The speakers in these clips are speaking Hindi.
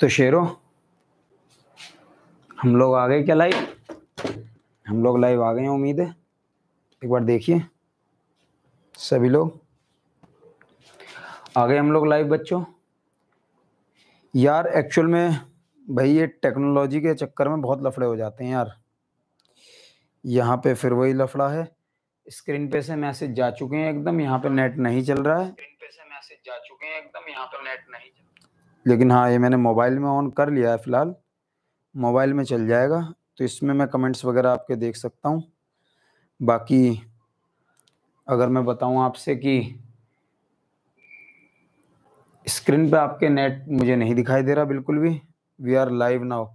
तो शेरो हम लोग आ गए क्या लाइव हम लोग लाइव आ गए हैं उम्मीद है एक बार देखिए सभी लोग आ गए हम लोग लाइव बच्चों यार एक्चुअल में भाई ये टेक्नोलॉजी के चक्कर में बहुत लफड़े हो जाते हैं यार यहाँ पे फिर वही लफड़ा है स्क्रीन पे से मैसेज जा चुके हैं एकदम यहाँ पे नेट नहीं चल रहा है स्क्रीन पे से मैसेज जा चुके हैं एकदम यहाँ पे नेट नहीं चल लेकिन हाँ ये मैंने मोबाइल में ऑन कर लिया है फ़िलहाल मोबाइल में चल जाएगा तो इसमें मैं कमेंट्स वगैरह आपके देख सकता हूँ बाकी अगर मैं बताऊँ आपसे कि स्क्रीन पे आपके नेट मुझे नहीं दिखाई दे रहा बिल्कुल भी वी आर लाइव नाउ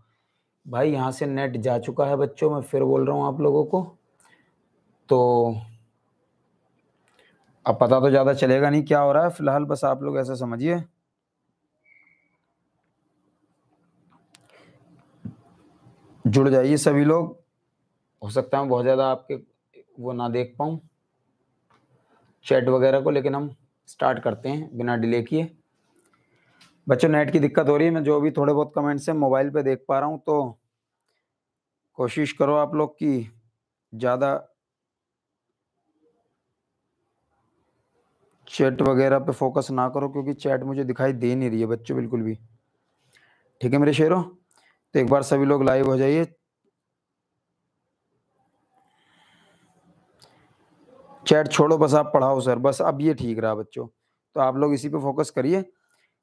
भाई यहाँ से नेट जा चुका है बच्चों मैं फिर बोल रहा हूँ आप लोगों को तो अब पता तो ज़्यादा चलेगा नहीं क्या हो रहा है फिलहाल बस आप लोग ऐसा समझिए जुड़ जाइए सभी लोग हो सकता है बहुत ज़्यादा आपके वो ना देख पाऊँ चैट वगैरह को लेकिन हम स्टार्ट करते हैं बिना डिले किए बच्चों नेट की दिक्कत हो रही है मैं जो भी थोड़े बहुत कमेंट्स हैं मोबाइल पे देख पा रहा हूँ तो कोशिश करो आप लोग की ज़्यादा चैट वगैरह पे फोकस ना करो क्योंकि चैट मुझे दिखाई दे नहीं रही है बच्चों बिल्कुल भी ठीक है मेरे शेरों तो एक बार सभी लोग लाइव हो जाइए चैट छोड़ो बस आप पढ़ाओ सर बस अब ये ठीक रहा बच्चों तो आप लोग इसी पे फोकस करिए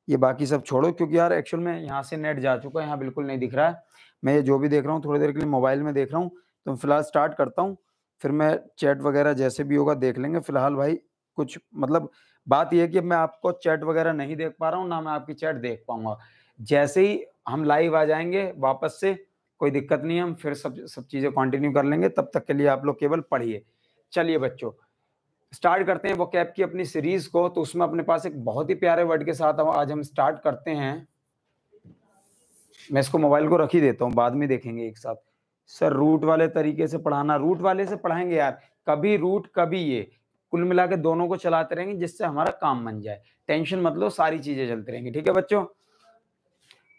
ये बाकी सब छोड़ो क्योंकि यार एक्चुअल में यहाँ से नेट जा चुका है यहाँ बिल्कुल नहीं दिख रहा है मैं ये जो भी देख रहा हूँ थोड़ी देर के लिए मोबाइल में देख रहा हूँ तो फिलहाल स्टार्ट करता हूँ फिर मैं चैट वगैरह जैसे भी होगा देख लेंगे फिलहाल भाई कुछ मतलब बात यह कि मैं आपको चैट वगैरह नहीं देख पा रहा हूँ ना मैं आपकी चैट देख पाऊंगा जैसे ही हम लाइव आ जाएंगे वापस से कोई दिक्कत नहीं हम फिर सब सब चीज़ें कंटिन्यू कर लेंगे तब तक के लिए आप लोग केवल पढ़िए चलिए बच्चों स्टार्ट करते हैं वो कैप की अपनी सीरीज को तो उसमें अपने पास एक बहुत ही प्यारे वर्ड के साथ आज हम स्टार्ट करते हैं मैं इसको मोबाइल को रख ही देता हूँ बाद में देखेंगे एक साथ सर रूट वाले तरीके से पढ़ाना रूट वाले से पढ़ाएंगे यार कभी रूट कभी ये कुल मिला के दोनों को चलाते रहेंगे जिससे हमारा काम बन जाए टेंशन मतलब सारी चीजें चलती रहेंगी ठीक है बच्चों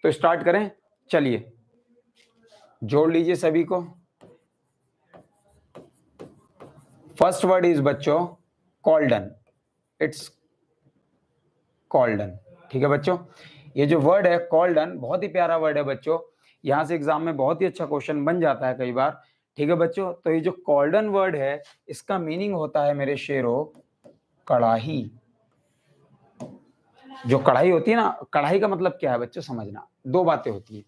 तो स्टार्ट करें चलिए जोड़ लीजिए सभी को फर्स्ट वर्ड इज बच्चों कॉल्डन इट्स कॉल्डन ठीक है बच्चों ये जो वर्ड है कॉल्डन बहुत ही प्यारा वर्ड है बच्चों यहां से एग्जाम में बहुत ही अच्छा क्वेश्चन बन जाता है कई बार ठीक है बच्चों तो ये जो कॉल्डन वर्ड है इसका मीनिंग होता है मेरे शेरो कड़ाही जो कढ़ाई होती है ना कढ़ाई का मतलब क्या है बच्चों समझना दो बातें होती है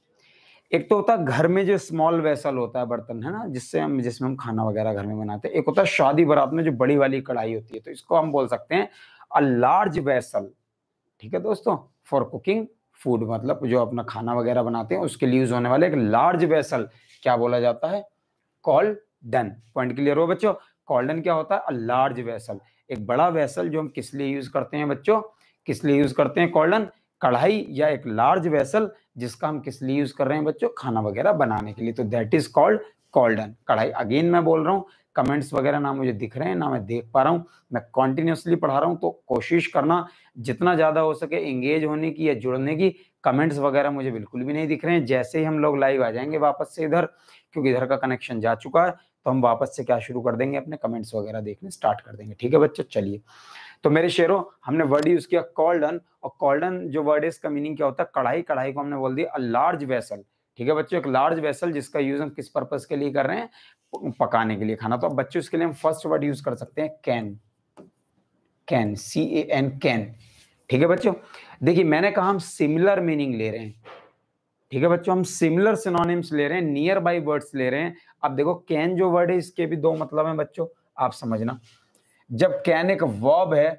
एक तो होता है घर में जो स्मॉल वेसल होता है बर्तन है ना जिससे हम जिसमें हम खाना वगैरह घर में बनाते हैं एक होता है शादी बारात में जो बड़ी वाली कढ़ाई होती है तो इसको हम बोल सकते हैं अ लार्ज वेसल ठीक है दोस्तों फॉर कुकिंग फूड मतलब जो अपना खाना वगैरह बनाते हैं उसके लिए यूज होने वाले एक लार्ज वेसल क्या बोला जाता है कॉल्ड डन पॉइंट क्लियर हो बच्चों कॉल्डन क्या होता है अ लार्ज वेसल एक बड़ा वेसल जो हम किस लिए यूज करते हैं बच्चों किस लिए यूज करते हैं कॉल्डन कढ़ाई या एक लार्ज वेसल जिसका हम किस लिए यूज कर रहे हैं बच्चों खाना वगैरह बनाने के लिए तो दैट इज कॉल्ड कॉल्डन कढ़ाई अगेन मैं बोल रहा हूँ कमेंट्स वगैरह ना मुझे दिख रहे हैं ना मैं देख पा रहा हूँ मैं कॉन्टिन्यूसली पढ़ा रहा हूँ तो कोशिश करना जितना ज़्यादा हो सके एंगेज होने की या जुड़ने की कमेंट्स वगैरह मुझे बिल्कुल भी नहीं दिख रहे हैं जैसे ही हम लोग लाइव आ जाएंगे वापस से इधर क्योंकि इधर का कनेक्शन जा चुका है तो हम वापस से क्या शुरू कर देंगे अपने कमेंट्स वगैरह देखने स्टार्ट कर देंगे ठीक है बच्चे चलिए तो मेरे शेरों हमने वर्ड यूज किया कॉल्डन और कॉल्डन जो वर्ड है इसका मीनिंग क्या होता है कढ़ाई कढ़ाई को हमने बोल दिया अ लार्ज वेसल ठीक है बच्चों एक लार्ज वेसल जिसका यूज हम किस पर्पज के लिए कर रहे हैं पकाने के लिए खाना तो अब बच्चे उसके लिए हम फर्स्ट वर्ड यूज कर सकते हैं can can C A N can ठीक है बच्चों देखिए मैंने कहा हम सिमिलर मीनिंग ले रहे हैं ठीक है बच्चों हम सिमिलर सिनोनिम्स ले रहे हैं नियर बाई वर्ड्स ले रहे हैं अब देखो कैन जो वर्ड है इसके भी दो मतलब हैं बच्चों आप समझना जब कैन एक वर्ब है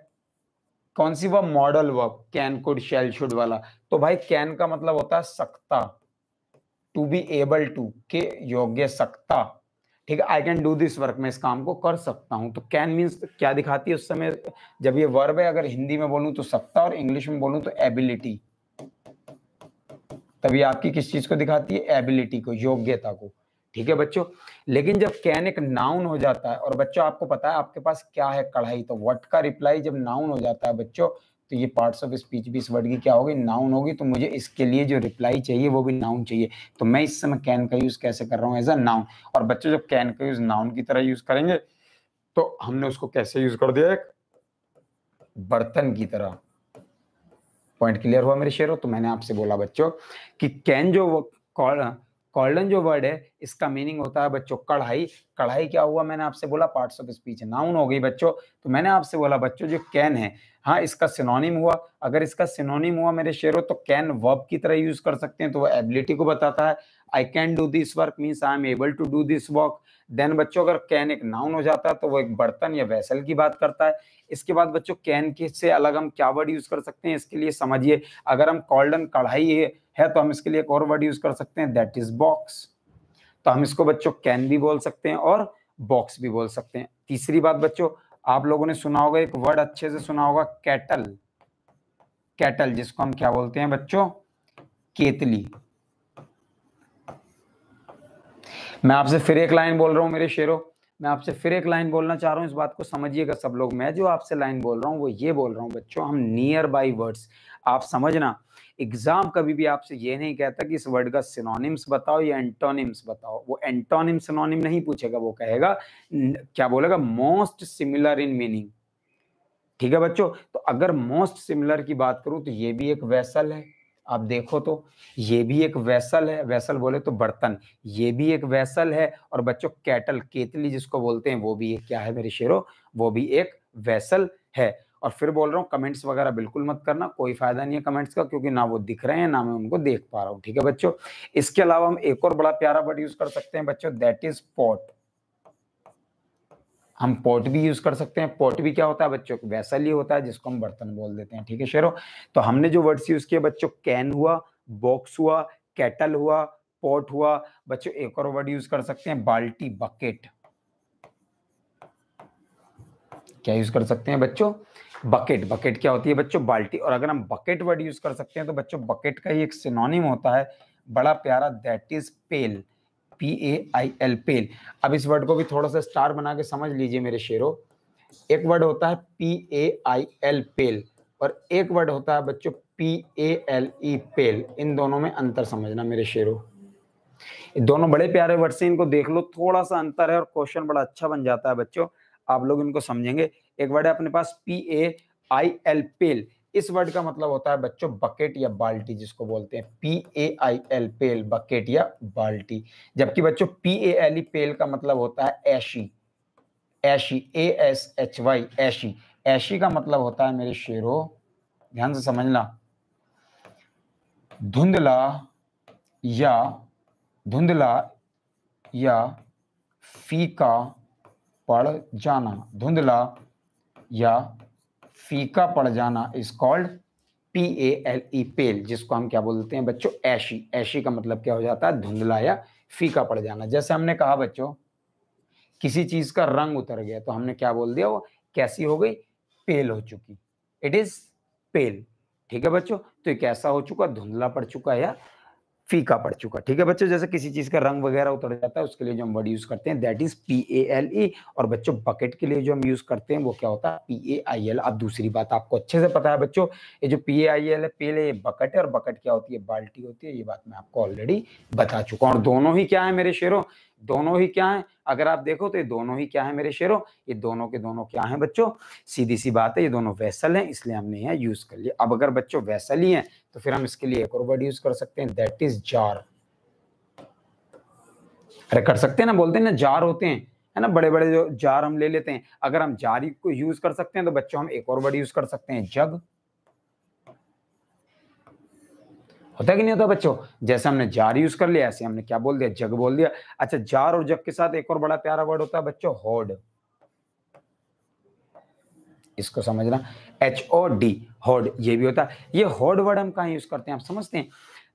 कौन सी verb modal verb can could shall should वाला तो भाई कैन का मतलब होता है सकता टू बी एबल टू के योग्य सकता ठीक है I can do this work मैं इस काम को कर सकता हूँ तो कैन मीन्स क्या दिखाती है उस समय जब ये वर्ब है अगर हिंदी में बोलूँ तो सकता और इंग्लिश में बोलूँ तो एबिलिटी तभी आपकी किस चीज को दिखाती है एबिलिटी को योग्यता को ठीक है बच्चों लेकिन जब कैन एक नाउन हो जाता है और बच्चों आपको पता है आपके पास क्या है कढ़ाई तो वट का रिप्लाई जब नाउन हो जाता है बच्चों तो ये पार्ट्स ऑफ स्पीच भी इस वर्ड की क्या होगी नाउन होगी तो मुझे इसके लिए जो रिप्लाई चाहिए वो भी नाउन चाहिए तो मैं इस समय कैन का यूज कैसे कर रहा हूँ एज अ नाउन और बच्चे जब कैन का यूज नाउन की तरह यूज करेंगे तो हमने उसको कैसे यूज कर दिया एक बर्तन की तरह पॉइंट क्लियर हुआ मेरे शेयर तो मैंने आपसे बोला बच्चों कि कैन जो कॉल गोल्डन जो वर्ड है इसका मीनिंग होता है बच्चों कढ़ाई कढ़ाई क्या हुआ मैंने आपसे बोला पार्ट्स ऑफ स्पीच नाउन हो गई बच्चों तो मैंने आपसे बोला बच्चों जो कैन है हाँ इसका सिनोनिम हुआ अगर इसका सिनोनिम हुआ मेरे शेरों तो कैन वर्ब की तरह यूज कर सकते हैं तो वो एबिलिटी को बताता है I can do this work means I am able to do this work then बच्चों अगर कैन एक नाउन हो जाता है तो वो एक बर्तन या वैसल की बात करता है इसके बाद बच्चों कैन के से अलग हम क्या वर्ड यूज कर सकते हैं इसके लिए समझिए अगर हम कॉल्डन कढ़ाई है, है तो हम इसके लिए एक और वर्ड यूज कर सकते हैं दैट इज बॉक्स तो हम इसको बच्चों कैन भी बोल सकते हैं और बॉक्स भी बोल सकते हैं तीसरी बात बच्चों आप लोगों ने सुना होगा एक वर्ड अच्छे से सुना होगा कैटल कैटल जिसको हम क्या बोलते हैं बच्चों केतली मैं आपसे फिर एक लाइन बोल रहा हूँ मेरे शेरों मैं आपसे फिर एक लाइन बोलना चाह रहा हूँ इस बात को समझिएगा सब लोग मैं जो आपसे लाइन बोल रहा हूँ वो ये बोल रहा हूँ बच्चों हम नियर बाई वर्ड्स आप समझना एग्जाम कभी भी आपसे ये नहीं कहता कि इस वर्ड का सिनोनिम्स बताओ या एंटोनिम्स बताओ वो एंटोनिम सिनोनिम नहीं पूछेगा वो कहेगा क्या बोलेगा मोस्ट सिमिलर इन मीनिंग ठीक है बच्चों तो अगर मोस्ट सिमिलर की बात करूं तो ये भी एक वैसल है आप देखो तो ये भी एक वैसल है वैसल बोले तो बर्तन ये भी एक वैसल है और बच्चों कैटल केतली जिसको बोलते हैं वो भी एक क्या है मेरे शेरो वो भी एक वैसल है और फिर बोल रहा हूँ कमेंट्स वगैरह बिल्कुल मत करना कोई फायदा नहीं है कमेंट्स का क्योंकि ना वो दिख रहे हैं ना मैं उनको देख पा रहा हूँ ठीक है बच्चों इसके अलावा हम एक और बड़ा प्यारा वर्ड यूज कर सकते हैं बच्चों दैट इज पॉट हम पॉट भी यूज कर सकते हैं पॉट भी क्या होता है बच्चों वैसा ही होता है जिसको हम बर्तन बोल देते हैं ठीक है शेरो तो हमने जो वर्ड्स यूज किए बच्चों कैन हुआ बॉक्स हुआ कैटल हुआ पॉट हुआ बच्चों एक और वर्ड यूज कर सकते हैं बाल्टी बकेट क्या यूज कर सकते हैं बच्चों बकेट बकेट क्या होती है बच्चों बाल्टी और अगर हम बकेट वर्ड यूज कर सकते हैं तो बच्चों बकेट का ही एक सिनोनिम होता है बड़ा प्यारा that is pail P A I L pail अब इस वर्ड को भी थोड़ा सा स्टार बना के समझ लीजिए मेरे शेरो एक वर्ड होता है पी ए आई एल पेल और एक वर्ड होता है बच्चों पी ए एल ई पेल इन दोनों में अंतर समझना मेरे शेरो दोनों बड़े प्यारे वर्ड से इनको देख लो थोड़ा सा अंतर है और क्वेश्चन बड़ा अच्छा बन जाता है बच्चों आप लोग इनको समझेंगे एक वर्ड है अपने पास पी ए आई एल पेल इस वर्ड का मतलब होता है बच्चों बकेट या बाल्टी जिसको बोलते हैं P A I L pail bucket या बाल्टी जबकि बच्चों पी ए एल ई पेल का मतलब होता है ऐशी ऐशी ए एस एच वाई ऐशी ऐशी का मतलब होता है मेरे शेरो ध्यान से समझना धुंधला या धुंधला या फीका पड़ जाना धुंधला या फीका पड़ जाना is called P A L E pale जिसको हम क्या बोलते हैं बच्चों ऐशी ऐशी का मतलब क्या हो जाता है धुंधला या फीका पड़ जाना जैसे हमने कहा बच्चों किसी चीज का रंग उतर गया तो हमने क्या बोल दिया वो कैसी हो गई पेल हो चुकी इट इज पेल ठीक है बच्चों तो ये कैसा हो चुका धुंधला पड़ चुका है या फीका पड़ चुका ठीक है बच्चों जैसे किसी चीज का रंग वगैरह उतर जाता है उसके लिए जो हम वर्ड यूज करते हैं that is P A L E और बच्चों बकेट के लिए जो हम यूज करते हैं वो क्या होता है पी ए आई एल अब दूसरी बात आपको अच्छे से पता है बच्चों ये जो पी ए आई एल है पहले ये बकेट है और बकेट क्या होती है बाल्टी होती है ये बात मैं आपको ऑलरेडी बता चुका हूँ और दोनों ही क्या है मेरे शेरों दोनों ही क्या है अगर आप देखो तो ये दोनों ही क्या है मेरे शेरों ये दोनों के दोनों क्या है बच्चों सीधी सी बात है ये दोनों वैसल हैं इसलिए हमने यहाँ यूज कर लिया अब अगर बच्चों वैसल ही है तो फिर हम इसके लिए एक और वर्ड यूज कर सकते हैं दैट इज जार अरे कर सकते हैं ना बोलते हैं ना जार होते हैं है ना बड़े बड़े जो जार हम ले लेते हैं अगर हम जारी को यूज कर सकते हैं तो बच्चों हम एक और वर्ड यूज कर सकते हैं जग होता कि नहीं होता बच्चों जैसे हमने जार यूज कर लिया ऐसे हमने क्या बोल दिया जग बोल दिया अच्छा जार और जग के साथ एक और बड़ा प्यारा वर्ड होता है बच्चों होड इसको समझना एच ओ डी होड ये भी होता है ये होड वर्ड हम कहाँ यूज करते हैं आप समझते हैं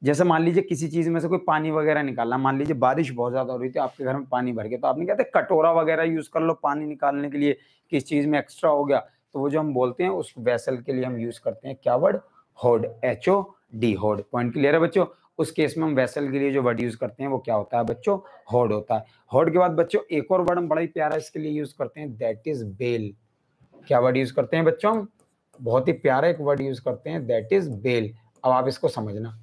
जैसे मान लीजिए किसी चीज में से कोई पानी वगैरह निकालना मान लीजिए बारिश बहुत ज्यादा हो रही थी आपके घर में पानी भर गया तो आपने कहते कटोरा वगैरह यूज कर लो पानी निकालने के लिए किस चीज में एक्स्ट्रा हो गया तो वो जो हम बोलते हैं उस वैसल के लिए हम यूज करते हैं क्या word hod H O D hod point clear है बच्चों उस केस में हम वैसल के लिए जो वर्ड यूज करते हैं वो क्या होता है बच्चों होड होता है होड के बाद बच्चों एक और वर्ड हम बड़ा ही प्यारा इसके लिए यूज करते हैं दैट इज बेल क्या वर्ड यूज करते हैं बच्चों बहुत ही प्यारा एक वर्ड यूज करते हैं दैट इज बेल अब आप इसको समझना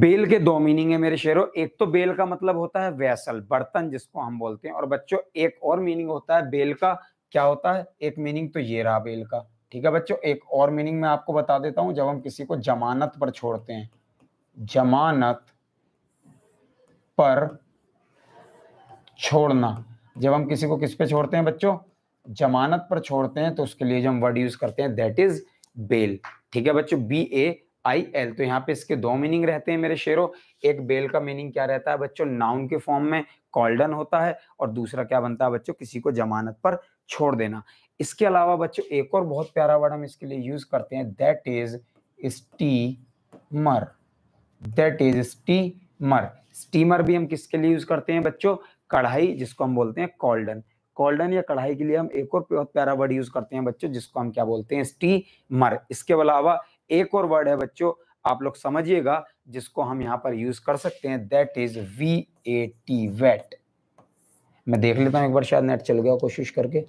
बेल के दो मीनिंग है मेरे शेरों एक तो बेल का मतलब होता है वैसल बर्तन जिसको हम बोलते हैं और बच्चों एक और मीनिंग होता है बेल का क्या होता है एक मीनिंग तो ये रहा बेल का ठीक है बच्चों एक और मीनिंग मैं आपको बता देता हूं जब हम किसी को जमानत पर छोड़ते हैं जमानत पर छोड़ना जब हम किसी को किस पे छोड़ते हैं बच्चों जमानत पर छोड़ते हैं तो उसके लिए जो हम वर्ड यूज करते हैं दैट इज बेल ठीक है बच्चों बी ए आई एल तो यहाँ पे इसके दो मीनिंग रहते हैं मेरे शेरों एक बेल का मीनिंग क्या रहता है बच्चों नाउन के फॉर्म में कॉल्डन होता है और दूसरा क्या बनता है बच्चों किसी को जमानत पर छोड़ देना इसके अलावा बच्चों एक और बहुत प्यारा वर्ड हम इसके लिए यूज करते हैं that is steamer that is steamer steamer भी हम किसके लिए यूज करते हैं बच्चों कढ़ाई जिसको हम बोलते हैं कॉल्डन कॉल्डन या कढ़ाई के लिए हम एक और बहुत प्यारा वर्ड यूज करते हैं बच्चों जिसको हम क्या बोलते हैं स्टीमर इसके अलावा एक और वर्ड है बच्चों आप लोग समझिएगा जिसको हम यहाँ पर यूज कर सकते हैं that is V A T vat मैं देख लेता हूँ एक बार शायद नेट चल गया कोशिश करके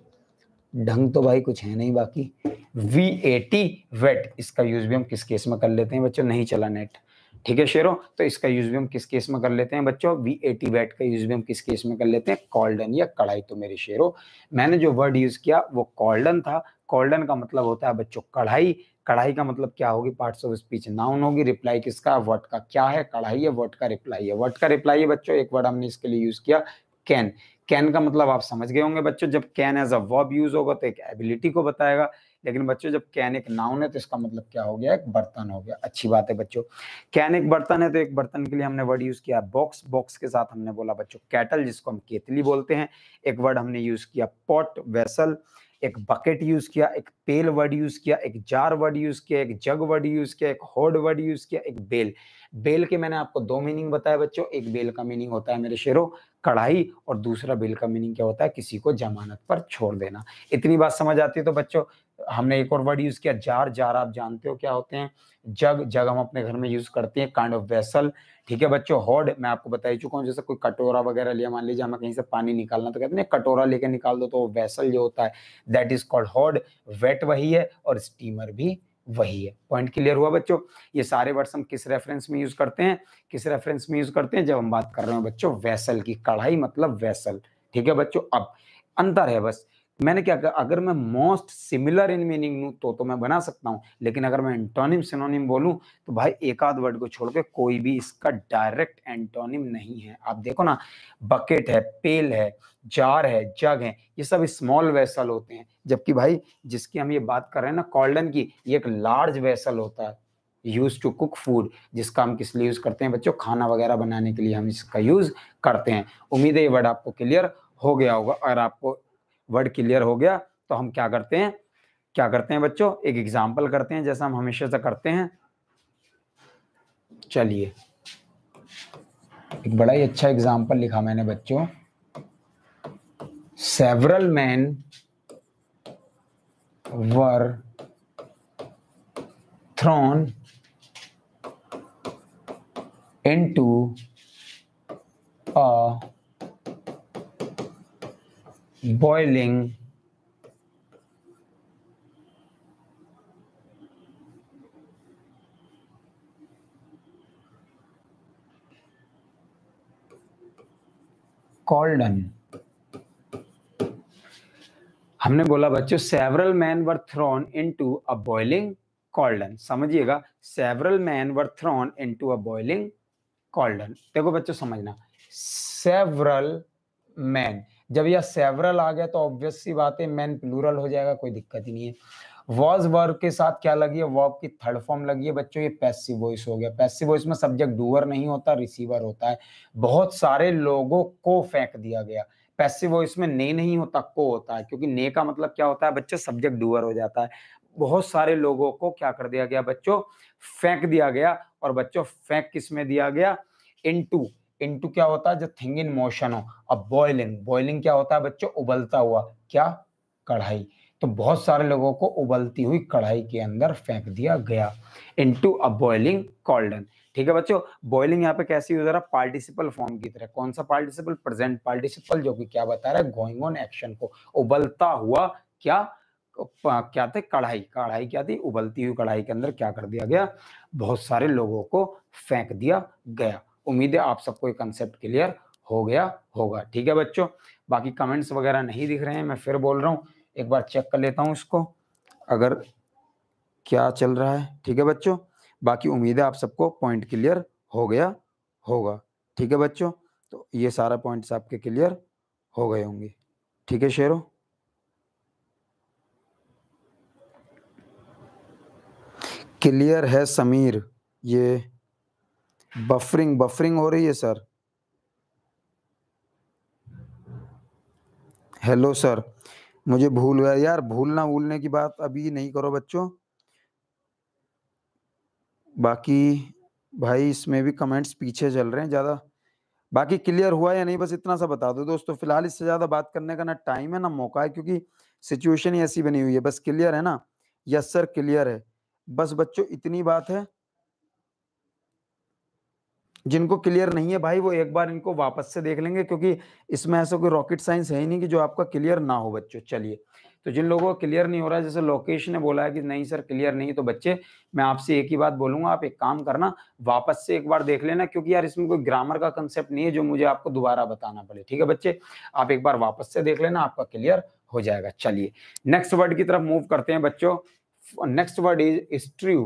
ढंग तो भाई कुछ है नहीं बाकी वी एटी वेट इसका यूज भी हम किस केस में कर लेते हैं बच्चों नहीं चला नेट ठीक है शेरों तो इसका यूज भी हम किस केस में कर लेते हैं बच्चों वी एटी वेट का यूज भी हम किस केस में कर लेते हैं कॉल्डन या कढ़ाई तो मेरे शेरों मैंने जो वर्ड यूज किया वो कॉल्डन था कॉल्डन का मतलब होता है बच्चों कढ़ाई कढ़ाई का मतलब क्या होगी पार्ट्स ऑफ स्पीच नाउन होगी रिप्लाई किसका वर्ड का क्या है कढ़ाई है वर्ड का रिप्लाई है वर्ड का रिप्लाई है बच्चों एक वर्ड हमने इसके लिए यूज किया कैन कैन का मतलब आप समझ गए होंगे बच्चों जब can as a verb use होगा तो एक एबिलिटी को बताएगा लेकिन बच्चों जब कैन एक नाउन है तो इसका मतलब क्या हो गया एक बर्तन हो गया अच्छी बात है बच्चों कैन एक बर्तन है तो एक बर्तन के लिए हमने वर्ड यूज किया बॉक्स बॉक्स के साथ हमने बोला बच्चों कैटल जिसको हम केतली बोलते हैं एक वर्ड हमने यूज किया पॉट वेसल एक बकेट यूज किया एक पेल वर्ड यूज किया एक जार वर्ड यूज किया एक जग वर्ड यूज किया एक होड वर्ड यूज किया एक बेल बेल के मैंने आपको दो मीनिंग बताया बच्चों एक बेल का मीनिंग होता है मेरे शेरों कढ़ाई और दूसरा बेल का मीनिंग क्या होता है किसी को जमानत पर छोड़ देना इतनी बात समझ आती है तो बच्चों हमने एक और वर्ड यूज किया जार जार आप जानते हो क्या होते हैं जग जग हम अपने घर में यूज करते हैं काइंड ऑफ वेसल ठीक है बच्चों हॉड मैं आपको बता ही चुका हूँ जैसे कोई कटोरा वगैरह लिया मान लीजिए हमें कहीं से पानी निकालना तो कहते हैं कटोरा लेकर निकाल दो तो वैसल जो होता है that is called hod vat वही है और स्टीमर भी वही है पॉइंट क्लियर हुआ बच्चों ये सारे वर्ड्स हम किस रेफरेंस में यूज करते हैं किस रेफरेंस में यूज करते हैं जब हम बात कर रहे हैं बच्चों वैसल की कढ़ाई मतलब वैसल ठीक है बच्चों अब अंतर है बस मैंने क्या कहा अगर मैं मोस्ट सिमिलर इन मीनिंग लूँ तो तो मैं बना सकता हूँ लेकिन अगर मैं एंटोनिम सिनोनिम बोलूँ तो भाई एक आध वर्ड को छोड़ के कोई भी इसका डायरेक्ट एंटोनिम नहीं है आप देखो ना बकेट है पेल है जार है जग है ये सब स्मॉल वेसल होते हैं जबकि भाई जिसकी हम ये बात कर रहे हैं ना कॉल्डन की ये एक लार्ज वेसल होता है यूज टू कुक फूड जिसका हम किस लिए यूज़ करते हैं बच्चों खाना वगैरह बनाने के लिए हम इसका यूज़ करते हैं उम्मीद है ये वर्ड आपको क्लियर हो गया होगा और आपको वर्ड क्लियर हो गया तो हम क्या करते हैं क्या करते हैं बच्चों एक एग्जाम्पल करते हैं जैसा हम हमेशा से करते हैं चलिए एक बड़ा ही अच्छा एग्जाम्पल लिखा मैंने बच्चों several men were thrown to a boiling cauldron हमने बोला बच्चों several men were thrown into a boiling cauldron समझिएगा several men were thrown into a boiling cauldron देखो बच्चों समझना सेवरल मैन जब यह सेवरल आ गया तो ऑब्वियस सी बात है मैन प्लूरल हो जाएगा कोई दिक्कत ही नहीं है वॉज वर्ब के साथ क्या लगी है वर्ब की थर्ड फॉर्म लगी है बच्चों ये पैसिव वॉइस हो गया पैसिव वॉइस में सब्जेक्ट डूअर नहीं होता रिसीवर होता है बहुत सारे लोगों को फेंक दिया गया पैसिव वॉइस में ने नहीं होता को होता है क्योंकि ने का मतलब क्या होता है बच्चों सब्जेक्ट डूअर हो जाता है बहुत सारे लोगों को क्या कर दिया गया बच्चों फेंक दिया गया और बच्चों फेंक किस में दिया गया इन टू इनटू क्या होता है जो थिंग इन मोशन हो अब बॉयलिंग बॉयलिंग क्या होता है बच्चों उबलता हुआ क्या कढ़ाई तो बहुत सारे लोगों को उबलती हुई कढ़ाई के अंदर फेंक दिया गया इनटू अ बॉयलिंग कॉल्डन ठीक है बच्चों बॉयलिंग यहाँ पे कैसी हो जरा पार्टिसिपल फॉर्म की तरह कौन सा पार्टिसिपल प्रेजेंट पार्टिसिपल जो कि क्या बता रहा है गोइंग ऑन एक्शन को उबलता हुआ क्या क्या थे कढ़ाई कढ़ाई क्या थी उबलती हुई कढ़ाई के अंदर क्या कर दिया गया बहुत सारे लोगों को फेंक दिया गया उम्मीद है आप सबको ये कंसेप्ट क्लियर हो गया होगा ठीक है बच्चों बाकी कमेंट्स वगैरह नहीं दिख रहे हैं मैं फिर बोल रहा हूँ एक बार चेक कर लेता हूँ इसको अगर क्या चल रहा है ठीक है बच्चों बाकी उम्मीद है आप सबको पॉइंट क्लियर हो गया होगा ठीक है बच्चों तो ये सारा पॉइंट्स आपके क्लियर हो गए होंगे ठीक है शेरों क्लियर है समीर ये बफरिंग बफरिंग हो रही है सर हेलो सर मुझे भूल गया यार भूलना भूलने की बात अभी नहीं करो बच्चों बाकी भाई इसमें भी कमेंट्स पीछे चल रहे हैं ज़्यादा बाकी क्लियर हुआ या नहीं बस इतना सा बता दो दोस्तों फिलहाल इससे ज़्यादा बात करने का ना टाइम है ना मौका है क्योंकि सिचुएशन ही ऐसी बनी हुई है बस क्लियर है ना यस सर क्लियर है बस बच्चों इतनी बात है जिनको क्लियर नहीं है भाई वो एक बार इनको वापस से देख लेंगे क्योंकि इसमें ऐसा कोई रॉकेट साइंस है ही नहीं कि जो आपका क्लियर ना हो बच्चों चलिए तो जिन लोगों को क्लियर नहीं हो रहा है जैसे लोकेश ने बोला है कि नहीं सर क्लियर नहीं तो बच्चे मैं आपसे एक ही बात बोलूंगा आप एक काम करना वापस से एक बार देख लेना क्योंकि यार इसमें कोई ग्रामर का कंसेप्ट नहीं है जो मुझे आपको दोबारा बताना पड़े ठीक है बच्चे आप एक बार वापस से देख लेना आपका क्लियर हो जाएगा चलिए नेक्स्ट वर्ड की तरफ मूव करते हैं बच्चों next word is strew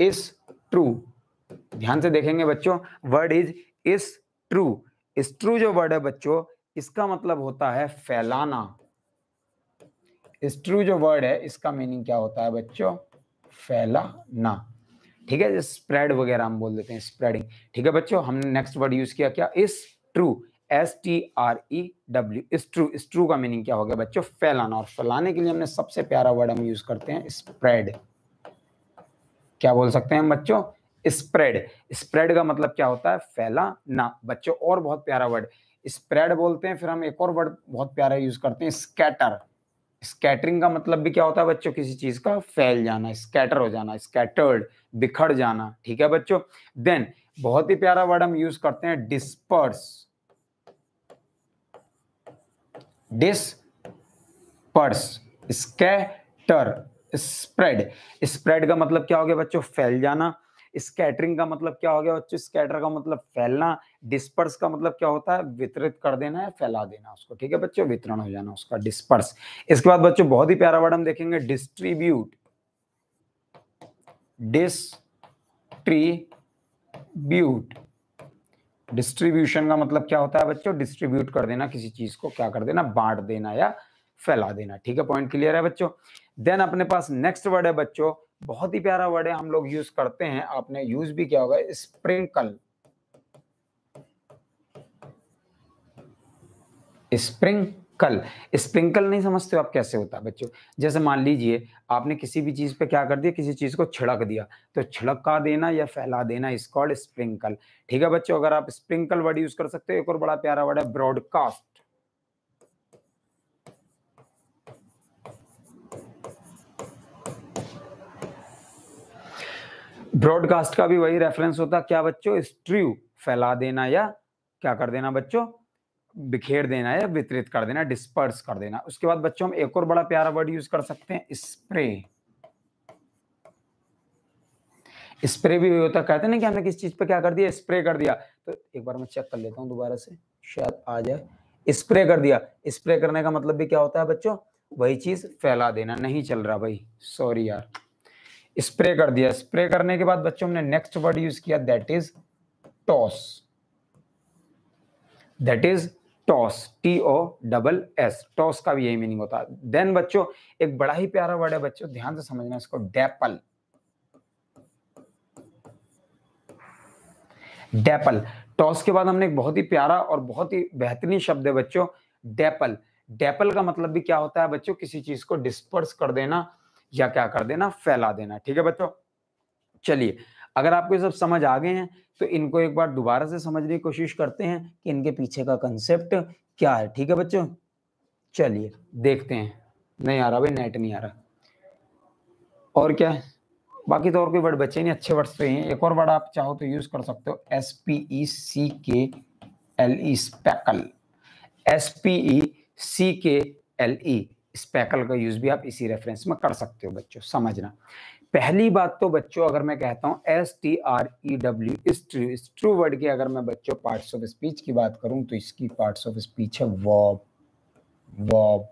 strew ध्यान से देखेंगे बच्चों word is strew strew जो वर्ड है बच्चों इसका मतलब होता है फैलाना ट्रू जो वर्ड है इसका मीनिंग क्या होता है बच्चों फैलाना ठीक है स्प्रेड वगैरह हम बोल देते हैं स्प्रेडिंग ठीक है बच्चों हमने नेक्स्ट वर्ड यूज किया क्या strew S T R E W is strew का मीनिंग क्या हो गया बच्चों फैलाना और फैलाने के लिए हमने सबसे प्यारा वर्ड हम यूज करते हैं स्प्रेड क्या बोल सकते हैं हम बच्चों स्प्रेड स्प्रेड का मतलब क्या होता है फैला ना बच्चों और बहुत प्यारा वर्ड स्प्रेड बोलते हैं फिर हम एक और वर्ड बहुत प्यारा यूज करते हैं स्कैटर स्कैटरिंग का मतलब भी क्या होता है बच्चों किसी चीज का फैल जाना स्कैटर हो जाना स्कैटर्ड बिखर जाना ठीक है बच्चों देन बहुत ही प्यारा वर्ड हम यूज करते हैं disperse disperse scatter spread spread का मतलब क्या हो गया बच्चों फैल जाना स्कैटरिंग का मतलब क्या हो गया बच्चों स्कैटर का मतलब फैलना डिस्पर्स का मतलब क्या होता है वितरित कर देना है फैला देना उसको ठीक है बच्चों वितरण हो जाना उसका डिस्पर्स इसके बाद बच्चों बहुत ही प्यारा वर्ड हम देखेंगे डिस्ट्रीब्यूट डिस्ट्रीब्यूट डिस्ट्रीब्यूशन का मतलब क्या होता है बच्चों डिस्ट्रीब्यूट कर देना किसी चीज को क्या कर देना बांट देना या फैला देना ठीक है पॉइंट क्लियर है बच्चों देन अपने पास नेक्स्ट वर्ड है बच्चों बहुत ही प्यारा वर्ड है हम लोग यूज करते हैं आपने यूज भी किया होगा स्प्रिंकल स्प्रिंकल स्प्रिंकल नहीं समझते हो आप कैसे होता है बच्चों जैसे मान लीजिए आपने किसी भी चीज पे क्या कर दिया किसी चीज को छिड़क दिया तो छिड़का देना या फैला देना इस कॉल्ड स्प्रिंकल ठीक है बच्चों अगर आप स्प्रिंकल वर्ड यूज कर सकते हो एक और बड़ा प्यारा वर्ड है ब्रॉडकास्ट ब्रॉडकास्ट का भी वही रेफरेंस होता क्या बच्चों स्ट्रीव फैला देना या क्या कर देना बच्चों बिखेर देना या वितरित कर देना डिस्पर्स कर देना उसके बाद बच्चों हम एक और बड़ा प्यारा वर्ड यूज कर सकते हैं स्प्रे स्प्रे भी वही होता कहते ना कि हमने किस चीज पे क्या कर दिया स्प्रे कर दिया तो एक बार मैं चेक कर लेता हूँ दोबारा से शायद आ जाए स्प्रे कर दिया स्प्रे करने का मतलब भी क्या होता है बच्चों वही चीज फैला देना नहीं चल रहा भाई सॉरी यार स्प्रे कर दिया स्प्रे करने के बाद बच्चों ने नेक्स्ट वर्ड यूज किया that is toss that is toss T O double S toss का भी यही मीनिंग होता है देन बच्चों एक बड़ा ही प्यारा वर्ड है बच्चों ध्यान से समझना इसको डेपल डेपल टॉस के बाद हमने एक बहुत ही प्यारा और बहुत ही बेहतरीन शब्द है बच्चों डेपल डेपल का मतलब भी क्या होता है बच्चों किसी चीज को डिस्पर्स कर देना या क्या कर देना फैला देना ठीक है बच्चों चलिए अगर आपको ये सब समझ आ गए हैं तो इनको एक बार दोबारा से समझने की कोशिश करते हैं कि इनके पीछे का कंसेप्ट क्या है ठीक है बच्चों चलिए देखते हैं नहीं आ रहा भाई नेट नहीं आ रहा और क्या है बाकी तो और कोई वर्ड बचे नहीं अच्छे वर्ड्स तो हैं एक और वर्ड आप चाहो तो यूज कर सकते हो S P E C K L E speckle S P E C K L E speckle का यूज़ भी आप इसी रेफरेंस में कर सकते हो बच्चों समझना पहली बात तो बच्चों अगर मैं कहता हूँ S T R E W strew strew word की अगर मैं बच्चों पार्ट्स ऑफ स्पीच की बात करूँ तो इसकी पार्ट्स ऑफ स्पीच है वॉब वॉब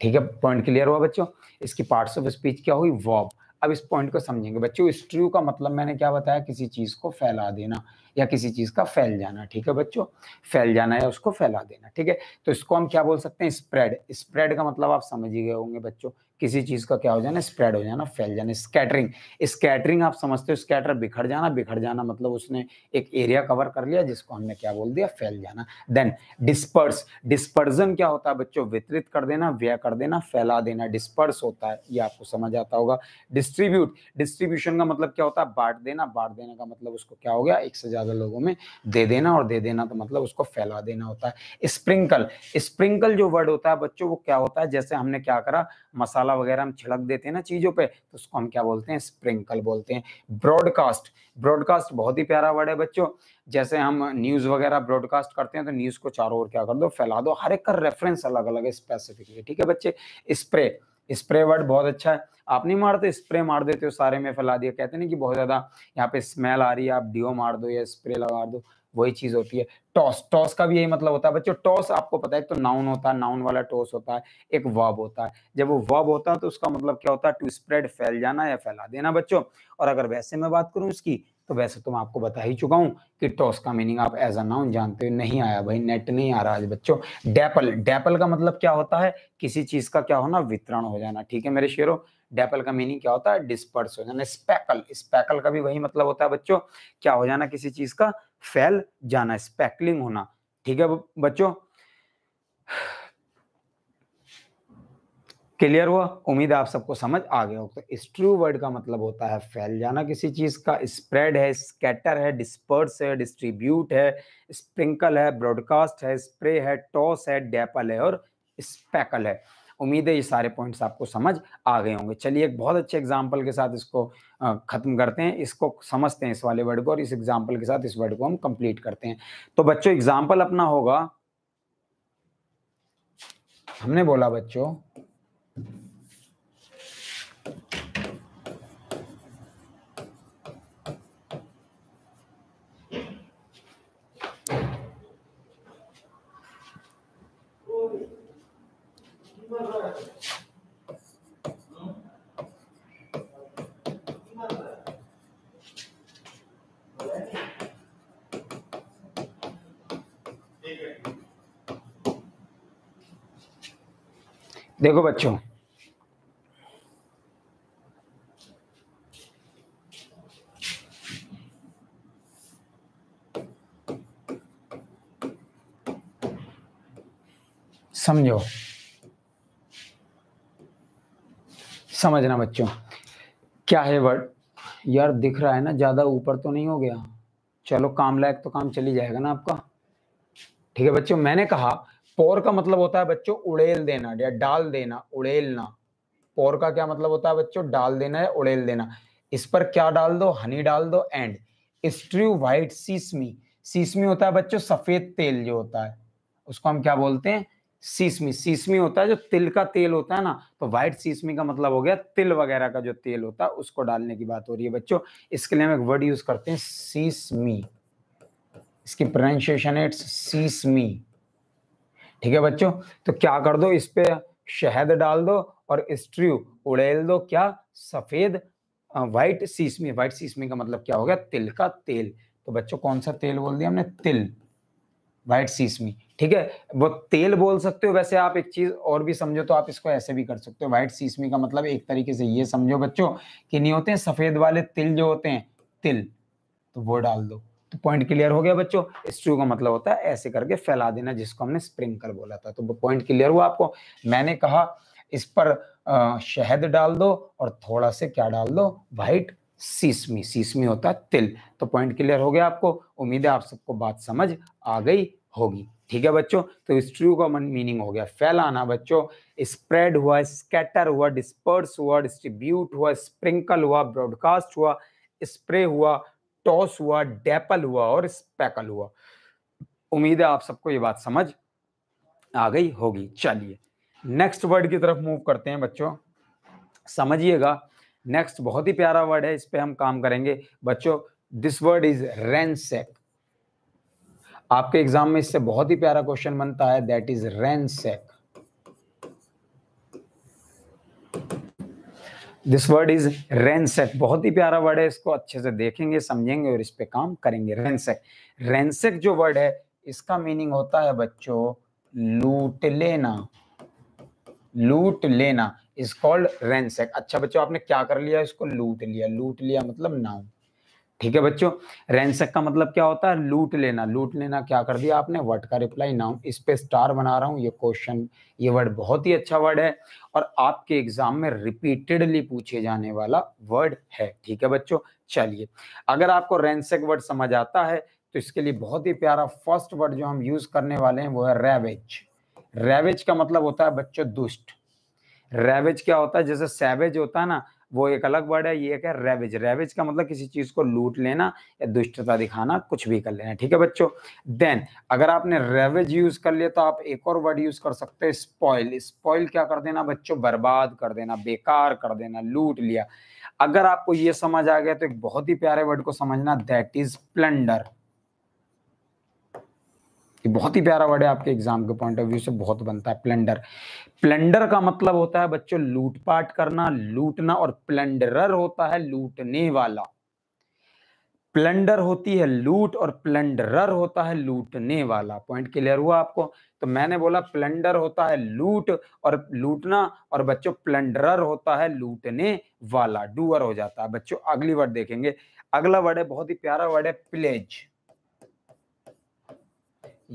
ठीक है पॉइंट क्लियर हुआ बच्चों इसकी पार्ट्स ऑफ स्पीच क्या हुई वॉब अब इस पॉइंट को समझेंगे बच्चों स्ट्रू का मतलब मैंने क्या बताया किसी चीज़ को फैला देना या किसी चीज़ का फैल जाना ठीक है बच्चों फैल जाना या उसको फैला देना ठीक है तो इसको हम क्या बोल सकते हैं स्प्रेड स्प्रेड का मतलब आप समझ ही गए होंगे बच्चों किसी चीज का क्या हो जाना स्प्रेड हो जाना फैल जाना स्कैटरिंग स्कैटरिंग आप समझते हो स्कैटर बिखर जाना बिखर जाना मतलब उसने एक एरिया कवर कर लिया जिसको हमने क्या बोल दिया फैल जाना देन डिस्पर्स डिस्पर्जन क्या होता है बच्चों वितरित कर देना व्यय कर देना फैला देना डिस्पर्स होता है ये आपको समझ आता होगा डिस्ट्रीब्यूट डिस्ट्रीब्यूशन का मतलब क्या होता है बांट देना बांट देने का मतलब उसको क्या हो गया एक से ज्यादा लोगों में दे देना और दे देना तो मतलब उसको फैला देना होता है स्प्रिंकल स्प्रिंकल जो वर्ड होता है बच्चों वो क्या होता है जैसे हमने क्या करा मसाला मसाला वगैरह हम छिड़क देते हैं ना चीज़ों पे तो उसको हम क्या बोलते हैं स्प्रिंकल बोलते हैं ब्रॉडकास्ट ब्रॉडकास्ट बहुत ही प्यारा वर्ड है बच्चों जैसे हम न्यूज़ वगैरह ब्रॉडकास्ट करते हैं तो न्यूज़ को चारों ओर क्या कर दो फैला दो हर एक का रेफरेंस अलग अलग है स्पेसिफिकली ठीक है बच्चे स्प्रे स्प्रे वर्ड बहुत अच्छा है आप नहीं मारते स्प्रे मार देते हो सारे में फैला दिया कहते नहीं कि बहुत ज़्यादा यहाँ पे स्मेल आ रही है आप डिओ मार दो या स्प्रे लगा दो वही चीज होती है टॉस टॉस का भी यही मतलब होता है बच्चों टॉस आपको पता है तो नाउन होता है नाउन वाला टॉस होता है एक वर्ब होता है जब वो वर्ब होता है तो उसका मतलब क्या होता है टू स्प्रेड फैल जाना या फैला देना बच्चों और अगर वैसे मैं बात करूं इसकी तो वैसे तो मैं आपको बता ही चुका हूँ कि टॉस का मीनिंग आप एज अ नाउन जानते हो नहीं आया भाई नेट नहीं आ रहा आज बच्चों डैपल डैपल का मतलब क्या होता है किसी चीज का क्या होना वितरण हो जाना ठीक है मेरे शेरों डेपल का मीनिंग क्या होता है डिस्पर्स हो जाना स्पैकल स्पैकल का भी वही मतलब होता है बच्चों क्या हो जाना किसी चीज का फैल जाना स्पैकलिंग होना ठीक है बच्चों क्लियर हुआ उम्मीद है आप सबको समझ आ गया तो स्ट्रू वर्ड का मतलब होता है फैल जाना किसी चीज का स्प्रेड है स्कैटर है डिस्पर्स है डिस्ट्रीब्यूट है स्प्रिंकल है ब्रॉडकास्ट है स्प्रे है टॉस है डेपल है और स्पैकल है उम्मीद है ये सारे पॉइंट्स आपको समझ आ गए होंगे चलिए एक बहुत अच्छे एग्जाम्पल के साथ इसको ख़त्म करते हैं इसको समझते हैं इस वाले वर्ड को और इस एग्जाम्पल के साथ इस वर्ड को हम कंप्लीट करते हैं तो बच्चों एग्जाम्पल अपना होगा हमने बोला बच्चों देखो बच्चों समझो समझना बच्चों क्या है वर्ड यार दिख रहा है ना ज़्यादा ऊपर तो नहीं हो गया चलो काम लायक तो काम चली जाएगा ना आपका ठीक है बच्चों मैंने कहा पोर का मतलब होता है बच्चों उड़ेल देना या डाल देना उड़ेलना पोर का क्या मतलब होता है बच्चों डाल देना या उड़ेल देना इस पर क्या डाल दो हनी डाल दो एंड स्ट्रू वाइट सीसमी सीसमी होता है बच्चों सफेद तेल जो होता है उसको हम क्या बोलते हैं सीसमी सीसमी होता है जो तिल का तेल होता है ना तो व्हाइट सीसमी का मतलब हो गया तिल वगैरह का जो तेल होता है उसको डालने की बात हो रही है बच्चों इसके लिए हम एक वर्ड यूज करते हैं सीसमी इसकी प्रोनाउंसिएशन है इट्स सीसमी ठीक है बच्चों तो क्या कर दो इस पे शहद डाल दो और स्ट्रू उड़ेल दो क्या सफेद व्हाइट सीसमी व्हाइट सीसमी का मतलब क्या हो गया तिल का तेल तो बच्चों कौन सा तेल बोल दिया हमने तिल व्हाइट सीसमी ठीक है वो तेल बोल सकते हो वैसे आप एक चीज और भी समझो तो आप इसको ऐसे भी कर सकते हो व्हाइट सीसमी का मतलब एक तरीके से ये समझो बच्चों कि नहीं होते हैं सफेद वाले तिल जो होते हैं तिल तो वो डाल दो तो पॉइंट क्लियर हो गया बच्चों स्ट्रू का मतलब होता है ऐसे करके फैला देना जिसको हमने स्प्रिंकल बोला था तो पॉइंट क्लियर हुआ आपको मैंने कहा इस पर शहद डाल दो और थोड़ा से क्या डाल दो वाइट सीसमी सीसमी होता है तिल तो पॉइंट क्लियर हो गया आपको उम्मीद है आप सबको बात समझ आ गई होगी ठीक है बच्चों तो स्ट्रू का मन मीनिंग हो गया फैलाना बच्चों स्प्रेड हुआ स्कैटर हुआ डिस्पर्स हुआ डिस्ट्रीब्यूट हुआ स्प्रिंकल हुआ ब्रॉडकास्ट हुआ स्प्रे हुआ टॉस हुआ डेपल हुआ और स्पैकल हुआ उम्मीद है आप सबको ये बात समझ आ गई होगी चलिए नेक्स्ट वर्ड की तरफ मूव करते हैं बच्चों समझिएगा नेक्स्ट बहुत ही प्यारा वर्ड है इस पर हम काम करेंगे बच्चों दिस वर्ड इज रेनसेक आपके एग्जाम में इससे बहुत ही प्यारा क्वेश्चन बनता है that is ransack this word is ransack बहुत ही प्यारा वर्ड है इसको अच्छे से देखेंगे समझेंगे और इस पे काम करेंगे रेनसेक रेनसेक जो वर्ड है इसका मीनिंग होता है बच्चों लूट लेना लूट लेना इज कॉल्ड रेनसेक अच्छा बच्चों आपने क्या कर लिया इसको लूट लिया लूट लिया मतलब नाउन ठीक है बच्चों रैनसक का मतलब क्या होता है लूट लेना लूट लेना क्या कर दिया आपने वर्ड का रिप्लाई नाउ इस पे स्टार बना रहा हूँ ये क्वेश्चन ये वर्ड बहुत ही अच्छा वर्ड है और आपके एग्जाम में रिपीटेडली पूछे जाने वाला वर्ड है ठीक है बच्चों चलिए अगर आपको रैनसक वर्ड समझ आता है तो इसके लिए बहुत ही प्यारा फर्स्ट वर्ड जो हम यूज करने वाले हैं वो है रेवेज रेवेज का मतलब होता है बच्चों दुष्ट रेवेज क्या होता है जैसे सैवेज होता है ना वो एक अलग वर्ड है ये क्या है रेवेज रेवेज का मतलब किसी चीज को लूट लेना या दुष्टता दिखाना कुछ भी कर लेना ठीक है बच्चों देन अगर आपने रेवेज यूज कर लिया तो आप एक और वर्ड यूज कर सकते हैं स्पॉइल स्पॉइल क्या कर देना बच्चों बर्बाद कर देना बेकार कर देना लूट लिया अगर आपको ये समझ आ गया तो एक बहुत ही प्यारे वर्ड को समझना दैट इज प्लंडर ये बहुत ही प्यारा वर्ड है आपके एग्जाम के पॉइंट ऑफ व्यू से बहुत बनता है प्लेंडर प्लेंडर का मतलब होता है बच्चों लूटपाट करना लूटना और प्लेंडरर होता है लूटने वाला प्लेंडर होती है लूट और प्लेंडरर होता है लूटने वाला पॉइंट क्लियर हुआ आपको तो मैंने बोला प्लेंडर होता है लूट और लूटना और बच्चों प्लेंडरर होता है लूटने वाला डूअर हो जाता है बच्चों अगली वर्ड देखेंगे अगला वर्ड है बहुत ही प्यारा वर्ड है प्लेज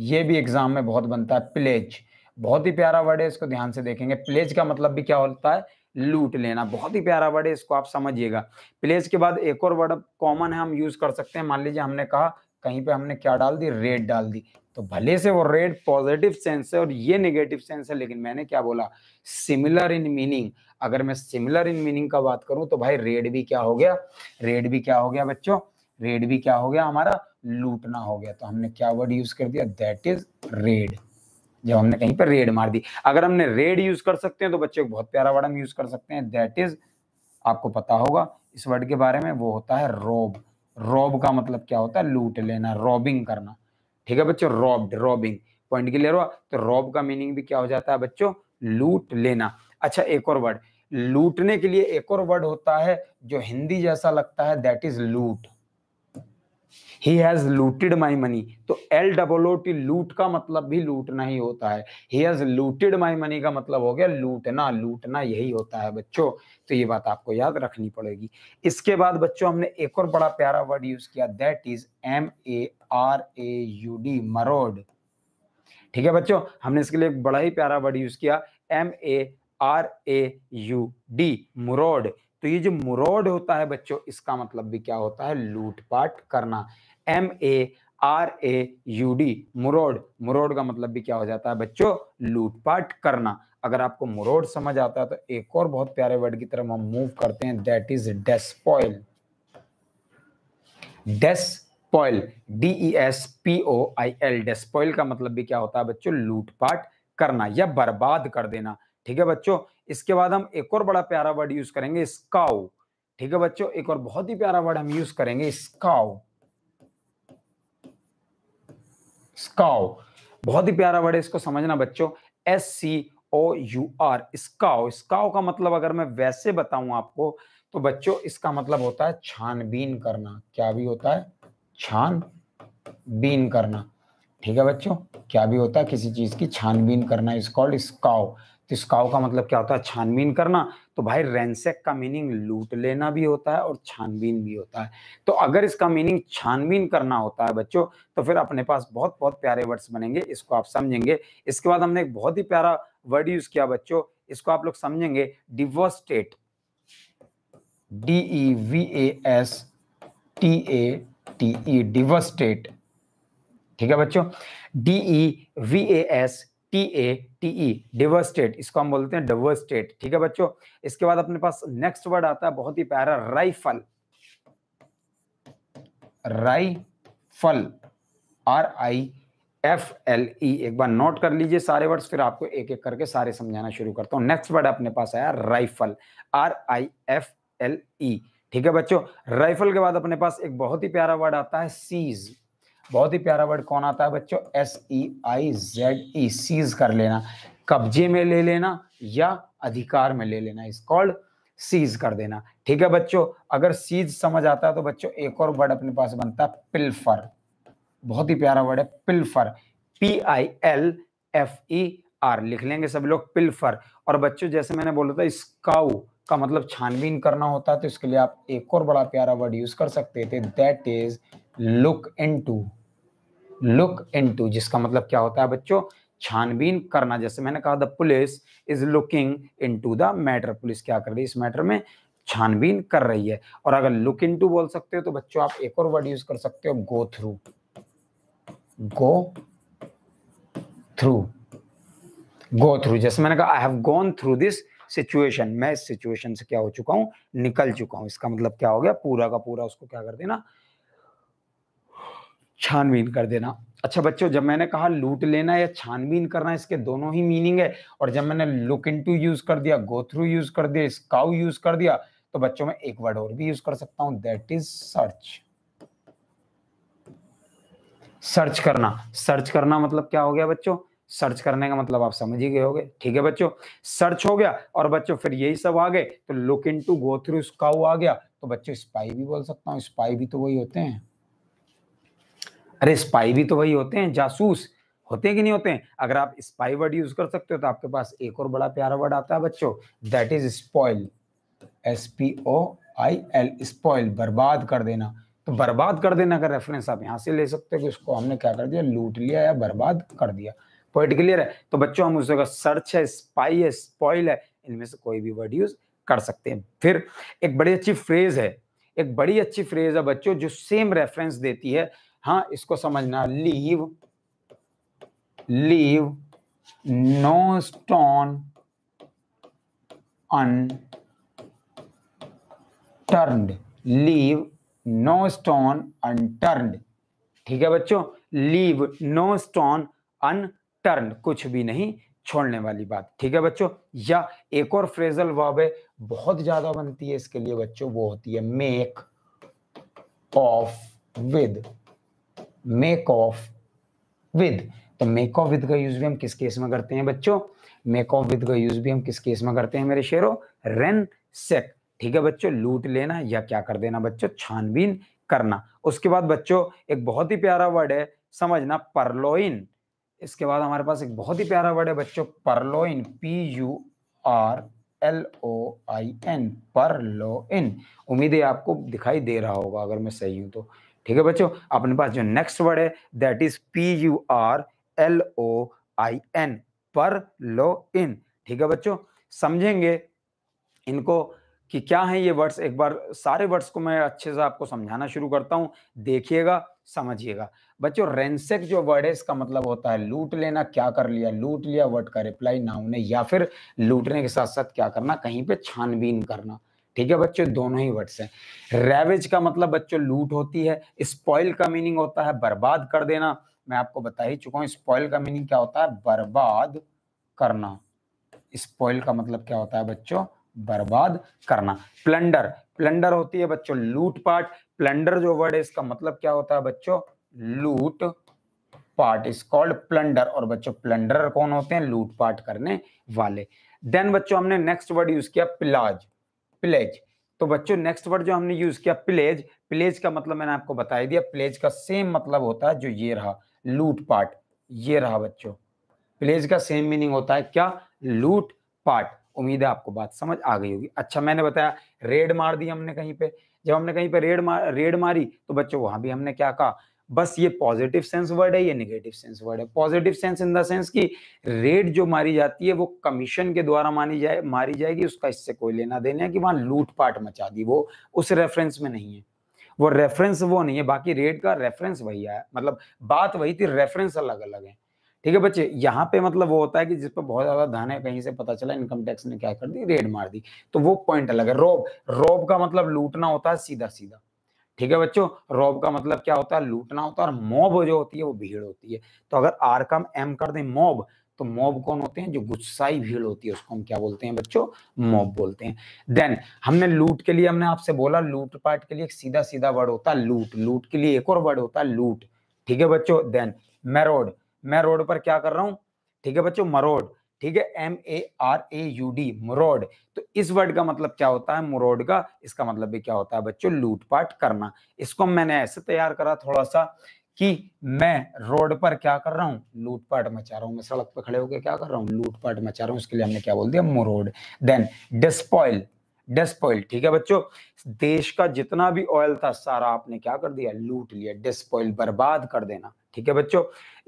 ये भी एग्जाम में बहुत बनता है प्लेज बहुत ही प्यारा वर्ड है इसको ध्यान से देखेंगे प्लेज का मतलब भी क्या होता है लूट लेना बहुत ही प्यारा वर्ड है इसको आप समझिएगा प्लेज के बाद एक और वर्ड कॉमन है हम यूज कर सकते हैं मान लीजिए हमने कहा कहीं पे हमने क्या डाल दी रेड डाल दी तो भले से वो रेड पॉजिटिव सेंस है और ये नेगेटिव सेंस है लेकिन मैंने क्या बोला सिमिलर इन मीनिंग अगर मैं सिमिलर इन मीनिंग का बात करूं तो भाई रेड भी क्या हो गया रेड भी क्या हो गया बच्चों रेड भी क्या हो गया हमारा लूटना हो गया तो हमने क्या वर्ड यूज कर दिया दैट इज रेड जब हमने कहीं पर रेड मार दी अगर हमने रेड यूज कर सकते हैं तो बच्चे बहुत प्यारा वर्ड हम यूज कर सकते हैं दैट इज आपको पता होगा इस वर्ड के बारे में वो होता है रॉब रॉब का मतलब क्या होता है लूट लेना रॉबिंग करना ठीक है बच्चों रॉब्ड रॉबिंग पॉइंट क्लियर हुआ तो रॉब का मीनिंग भी क्या हो जाता है बच्चों लूट लेना अच्छा एक और वर्ड लूटने के लिए एक और वर्ड होता है जो हिंदी जैसा लगता है that is loot he has looted my money तो L double O T loot का मतलब भी लूटना ही होता है he has looted my money का मतलब हो गया लूटना लूटना यही होता है बच्चों तो ये बात आपको याद रखनी पड़ेगी इसके बाद बच्चों हमने एक और बड़ा प्यारा वर्ड यूज किया that is M A R A U D maraud ठीक है बच्चों हमने इसके लिए बड़ा ही प्यारा वर्ड यूज किया M A R A U D maraud तो ये जो मुरोड होता है बच्चों इसका मतलब भी क्या होता है लूटपाट करना M A R A U D maraud maraud का मतलब भी क्या हो जाता है बच्चों लूटपाट करना अगर आपको मुरोड समझ आता है तो एक और बहुत प्यारे वर्ड की तरफ हम मूव करते हैं that is despoil despoil D E S P O I L despoil का मतलब भी क्या होता है बच्चों लूटपाट करना या बर्बाद कर देना ठीक है बच्चों इसके बाद हम एक और बड़ा प्यारा वर्ड यूज करेंगे स्काउ ठीक है बच्चों एक और बहुत ही प्यारा वर्ड हम यूज करेंगे स्काउ स्काउ बहुत ही प्यारा वर्ड है इसको समझना बच्चों S C O U R scour scour का मतलब अगर मैं वैसे बताऊं आपको तो बच्चों इसका मतलब होता है छानबीन करना क्या भी होता है छान बीन करना ठीक है बच्चों क्या भी होता है किसी चीज की छानबीन करना इज कॉल्ड स्काउ तिस्काव का मतलब क्या होता है छानबीन करना तो भाई रेंसेक का मीनिंग लूट लेना भी होता है और छानबीन भी होता है तो अगर इसका मीनिंग छानबीन करना होता है बच्चों तो फिर अपने पास बहुत बहुत प्यारे वर्ड्स बनेंगे इसको आप समझेंगे इसके बाद हमने एक बहुत ही प्यारा वर्ड यूज किया बच्चों इसको आप लोग समझेंगे devastate D E V A S T A T E devastate ठीक है बच्चों D E V A S T A T E डिवर इसको हम बोलते हैं डवर ठीक है बच्चों इसके बाद अपने पास नेक्स्ट वर्ड आता है बहुत ही प्यारा rifle rifle R I F L E एक बार नोट कर लीजिए सारे वर्ड्स फिर आपको एक एक करके सारे समझाना शुरू करता हूँ नेक्स्ट वर्ड अपने पास आया rifle R I F L E ठीक है बच्चों राइफल के बाद अपने पास एक बहुत ही प्यारा वर्ड आता है सीज बहुत ही प्यारा वर्ड कौन आता है बच्चों S E I Z E seize कर लेना कब्जे में ले लेना या अधिकार में ले लेना इस कॉल्ड सीज कर देना ठीक है बच्चों अगर सीज समझ आता है तो बच्चों एक और वर्ड अपने पास बनता है पिल्फर बहुत ही प्यारा वर्ड है pilfer P I L F E R लिख लेंगे सब लोग पिल्फर और बच्चों जैसे मैंने बोला था स्काउ का मतलब छानबीन करना होता है तो इसके लिए आप एक और बड़ा प्यारा वर्ड यूज कर सकते थे that is look into look to जिसका मतलब क्या होता है बच्चों छानबीन करना जैसे मैंने कहा the police is looking into the matter police क्या कर रही है इस मैटर में छानबीन कर रही है और अगर लुक इन टू बोल सकते हो तो बच्चों आप एक और वर्ड यूज कर सकते हो go through go through go through जैसे मैंने कहा I have gone through this situation मैं इस सिचुएशन से क्या हो चुका हूं निकल चुका हूं इसका मतलब क्या हो गया पूरा का पूरा उसको क्या कर देना छानबीन कर देना अच्छा बच्चों जब मैंने कहा लूट लेना या छानबीन करना इसके दोनों ही मीनिंग है और जब मैंने लुक इन टू यूज कर दिया गो थ्रू यूज कर दिया स्काउ यूज कर दिया तो बच्चों में एक वर्ड और भी यूज कर सकता हूं दैट इज सर्च सर्च करना सर्च करना मतलब क्या हो गया बच्चों सर्च करने का मतलब आप समझ ही गए होगे ठीक है बच्चों सर्च हो गया और बच्चों फिर यही सब आ गए तो look into go through scour आ गया तो बच्चों स्पाई भी बोल सकता हूँ स्पाई भी तो वही होते हैं अरे स्पाई भी तो वही होते हैं जासूस होते हैं कि नहीं होते हैं अगर आप स्पाई वर्ड यूज कर सकते हो तो आपके पास एक और बड़ा प्यारा वर्ड आता है बच्चों that is spoil S P O I L spoil बर्बाद कर देना तो बर्बाद कर देना का रेफरेंस आप यहाँ से ले सकते हो कि उसको हमने क्या कर दिया लूट लिया या बर्बाद कर दिया पॉइंट क्लियर है तो बच्चों हम उस जगह सर्च है स्पाई है स्पॉइल है इनमें से कोई भी वर्ड यूज कर सकते हैं फिर एक बड़ी अच्छी फ्रेज है एक बड़ी अच्छी फ्रेज है बच्चों जो सेम रेफरेंस देती है हाँ इसको समझना leave leave no stone un unturned leave no stone unturned ठीक है बच्चों लीव नो स्टोन टर्न कुछ भी नहीं छोड़ने वाली बात ठीक है बच्चों या एक और फ्रेजल वर्ब है बहुत ज्यादा बनती है इसके लिए बच्चों वो होती है make off with make off with तो मेक ऑफ विद का यूज भी हम किस केस में करते हैं बच्चों मेक ऑफ विद का यूज भी हम किस केस में करते हैं मेरे शेरों रेन सेक ठीक है बच्चों लूट लेना या क्या कर देना बच्चों छानबीन करना उसके बाद बच्चों एक बहुत ही प्यारा वर्ड है समझना परलोइन इसके बाद हमारे पास एक बहुत ही प्यारा वर्ड है बच्चों purloin P U R L O I N purloin उम्मीद है आपको दिखाई दे रहा होगा अगर मैं सही हूं तो ठीक है बच्चों अपने पास जो नेक्स्ट वर्ड है that is P U R L O I N लो इन ठीक है बच्चों समझेंगे इनको कि क्या है ये वर्ड्स एक बार सारे वर्ड्स को मैं अच्छे से आपको समझाना शुरू करता हूँ देखिएगा समझिएगा बच्चों रेंसेक जो वर्ड है इसका मतलब होता है लूट लेना क्या कर लिया लूट लिया वर्ड का रिप्लाई नाउन है या फिर लूटने के साथ साथ क्या करना कहीं पे छानबीन करना ठीक है बच्चों दोनों ही वर्ड्स हैं रेवेज का मतलब बच्चों लूट होती है स्पॉइल का मीनिंग होता है बर्बाद कर देना मैं आपको बता ही चुका हूं स्पॉइल का मीनिंग क्या होता है बर्बाद करना स्पॉइल का मतलब क्या होता है बच्चों बर्बाद करना प्लंडर प्लंडर होती है बच्चों लूट पाट प्लंडर जो वर्ड है इसका मतलब क्या होता है बच्चों लूट पार्ट इज कॉल्ड प्लंडर और बच्चों प्लंडर कौन होते हैं लूटपाट करने वाले देन बच्चों हमने नेक्स्ट वर्ड यूज किया पिलाज प्लेज तो बच्चों नेक्स्ट वर्ड जो हमने यूज किया प्लेज प्लेज का मतलब मैंने आपको बता दिया प्लेज का सेम मतलब होता है जो ये रहा लूट पार्ट ये रहा बच्चों प्लेज का सेम मीनिंग होता है क्या लूट पार्ट उम्मीद है आपको बात समझ आ गई होगी अच्छा मैंने बताया रेड मार दी हमने कहीं पे जब हमने कहीं पे रेड मार रेड मारी तो बच्चों वहां भी हमने क्या कहा बस ये पॉजिटिव सेंस वर्ड है ये नेगेटिव सेंस वर्ड है positive sense in the sense कि रेट जो मारी जाती है वो कमीशन के द्वारा मानी जाए मारी जाएगी उसका इससे कोई लेना देना है कि वहाँ लूटपाट मचा दी वो उस रेफरेंस में नहीं है वो रेफरेंस वो नहीं है बाकी रेट का रेफरेंस वही है मतलब बात वही थी रेफरेंस अलग अलग है ठीक है बच्चे यहाँ पे मतलब वो होता है कि जिस पर बहुत ज्यादा धन है कहीं से पता चला इनकम टैक्स ने क्या कर दी रेड मार दी तो वो पॉइंट अलग है रोब रोब का मतलब लूटना होता है सीधा सीधा ठीक है बच्चों रॉब का मतलब क्या होता है लूटना होता है और मॉब जो होती है वो भीड़ होती है तो अगर आर कम एम कर दें मॉब तो मॉब कौन होते हैं जो गुस्साई भीड़ होती है उसको हम क्या बोलते हैं बच्चों मॉब बोलते हैं देन हमने लूट के लिए हमने आपसे बोला लूट पार्ट के लिए एक सीधा सीधा वर्ड होता है लूट लूट के लिए एक और वर्ड होता है लूट ठीक है बच्चों देन मैरोड मैं रोड पर क्या कर रहा हूँ ठीक है बच्चों मरोड ठीक है M A R A U D maraud तो इस वर्ड का मतलब क्या होता है मुरोड का इसका मतलब भी क्या होता है बच्चों लूटपाट करना इसको मैंने ऐसे तैयार करा थोड़ा सा कि मैं रोड पर क्या कर रहा हूँ लूटपाट मचा रहा हूं मैं सड़क पर खड़े होकर क्या कर रहा हूँ लूटपाट मचा रहा हूँ इसके लिए हमने क्या बोल दिया मुरोड देन डिस्पॉइल डिस्पॉइल ठीक है बच्चों देश का जितना भी ऑयल था सारा आपने क्या कर दिया लूट लिया डिस्पॉइल बर्बाद कर देना ठीक है बच्चों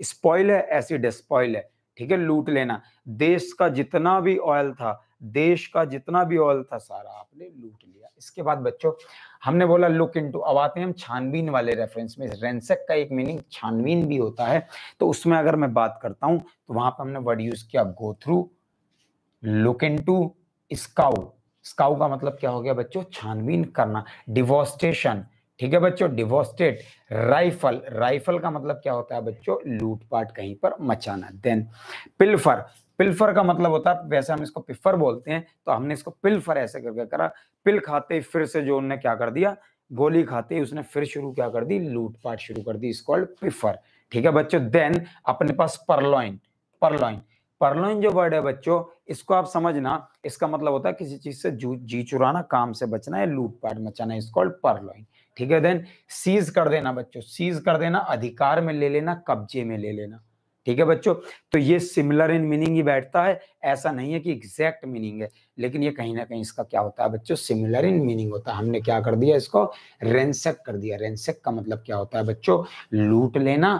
स्पॉइल है ऐसी डिस्पॉइल है ठीक है लूट लेना देश का जितना भी ऑयल था देश का जितना भी ऑयल था सारा आपने लूट लिया इसके बाद बच्चों हमने बोला लुक इनटू अब आते हैं हम छानबीन वाले रेफरेंस में रेंसेक का एक मीनिंग छानबीन भी होता है तो उसमें अगर मैं बात करता हूं तो वहां पर हमने वर्ड यूज किया go through look into scour scour का मतलब क्या हो गया बच्चों छानबीन करना डिवोस्टेशन ठीक है बच्चों डिवोस्टेड राइफल राइफल का मतलब क्या होता है बच्चों लूटपाट कहीं पर मचाना देन पिल्फर पिल्फर का मतलब होता है वैसे हम इसको पिफर बोलते हैं तो हमने इसको पिल्फर ऐसे करके करा पिल खाते फिर से जो उनने क्या कर दिया गोली खाते ही उसने फिर शुरू क्या कर दी लूटपाट शुरू कर दी इस कॉल्ड पिफर ठीक है बच्चों देन अपने पास परलॉइन परलॉइन परलोइन जो वर्ड है बच्चों इसको आप समझना इसका मतलब होता है किसी चीज से जी चुराना काम से बचना है लूटपाट मचाना इज कॉल्ड परलोइन ठीक है देन सीज कर देना बच्चों सीज कर देना अधिकार में ले लेना कब्जे में ले लेना ठीक है बच्चों तो ये सिमिलर इन मीनिंग ही बैठता है ऐसा नहीं है कि एग्जैक्ट मीनिंग है लेकिन ये कहीं ना कहीं इसका क्या होता है बच्चों सिमिलर इन मीनिंग होता है हमने क्या कर दिया इसको रेंसेक कर दिया रेंसेक का मतलब क्या होता है बच्चों लूट लेना